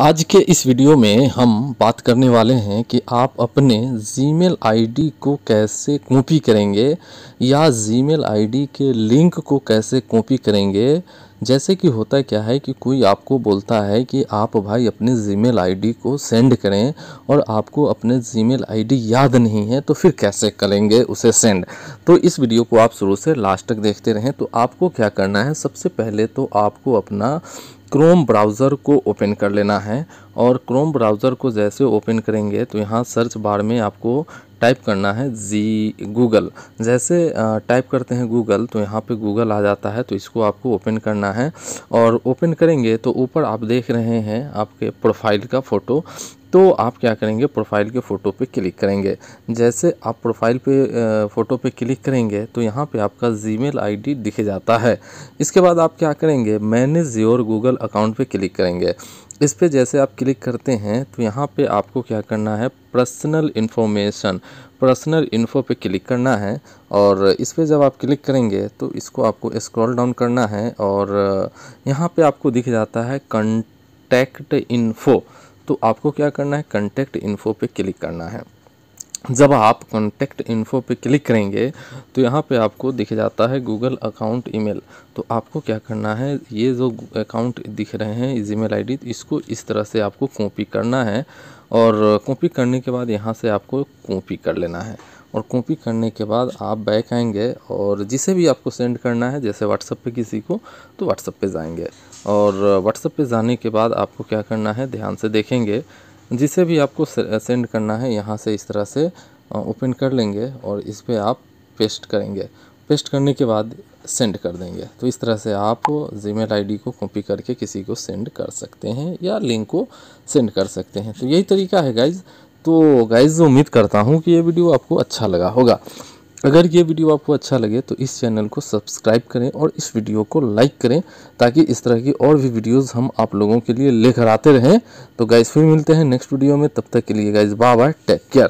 आज के इस वीडियो में हम बात करने वाले हैं कि आप अपने जीमेल आईडी को कैसे कॉपी करेंगे या जीमेल आईडी के लिंक को कैसे कॉपी करेंगे जैसे कि होता क्या है कि कोई आपको बोलता है कि आप भाई अपने जीमेल आईडी को सेंड करें और आपको अपने जीमेल आईडी याद नहीं है तो फिर कैसे करेंगे उसे सेंड तो इस वीडियो को आप शुरू से लास्ट तक देखते रहें तो आपको क्या करना है सबसे पहले तो आपको अपना क्रोम ब्राउज़र को ओपन कर लेना है और क्रोम ब्राउज़र को जैसे ओपन करेंगे तो यहाँ सर्च बार में आपको टाइप करना है जी गूगल जैसे टाइप करते हैं गूगल तो यहाँ पे गूगल आ जाता है तो इसको आपको ओपन करना है और ओपन करेंगे तो ऊपर आप देख रहे हैं आपके प्रोफाइल का फ़ोटो तो आप क्या करेंगे प्रोफाइल के फ़ोटो पे क्लिक करेंगे जैसे आप प्रोफाइल पे फ़ोटो पे क्लिक करेंगे तो यहाँ पे आपका जीमेल आईडी दिखे जाता है इसके बाद आप क्या करेंगे मैनेज योर गूगल अकाउंट पे क्लिक करेंगे इस पर जैसे आप क्लिक करते हैं तो यहाँ पे आपको क्या करना है पर्सनल इन्फॉर्मेशन पर्सनल इन्फो पे क्लिक करना है और इस पर जब आप क्लिक करेंगे तो इसको आपको स्क्रॉल डाउन करना है और यहाँ पे आपको दिख जाता है कंटैक्ट इन्फो तो आपको क्या करना है कंटेक्ट इन्फो पे क्लिक करना है जब आप कॉन्टैक्ट इन्फो पे क्लिक करेंगे तो यहाँ पे आपको दिख जाता है गूगल अकाउंट ईमेल तो आपको क्या करना है ये जो अकाउंट दिख रहे हैं जीमेल आईडी इसको इस तरह से आपको कॉपी करना है और कॉपी करने के बाद यहाँ से आपको कॉपी कर लेना है और कॉपी करने के बाद आप बैक आएंगे और जिसे भी आपको सेंड करना है जैसे व्हाट्सअप पे किसी को तो व्हाट्सअप पे जाएंगे और व्हाट्सअप पे जाने के बाद आपको क्या करना है ध्यान से देखेंगे जिसे भी आपको सेंड करना है यहाँ से इस तरह से ओपन कर लेंगे और इस पर आप पेस्ट करेंगे पेस्ट करने के बाद सेंड कर देंगे तो इस तरह से आप जी मेल को कॉपी करके किसी को सेंड कर सकते हैं या लिंक को सेंड कर सकते हैं तो यही तरीका है गाइज तो गाइज उम्मीद करता हूँ कि ये वीडियो आपको अच्छा लगा होगा अगर ये वीडियो आपको अच्छा लगे तो इस चैनल को सब्सक्राइब करें और इस वीडियो को लाइक करें ताकि इस तरह की और भी वीडियोस हम आप लोगों के लिए लेकर आते रहें तो गाइज फिर मिलते हैं नेक्स्ट वीडियो में तब तक के लिए guys bye bye take care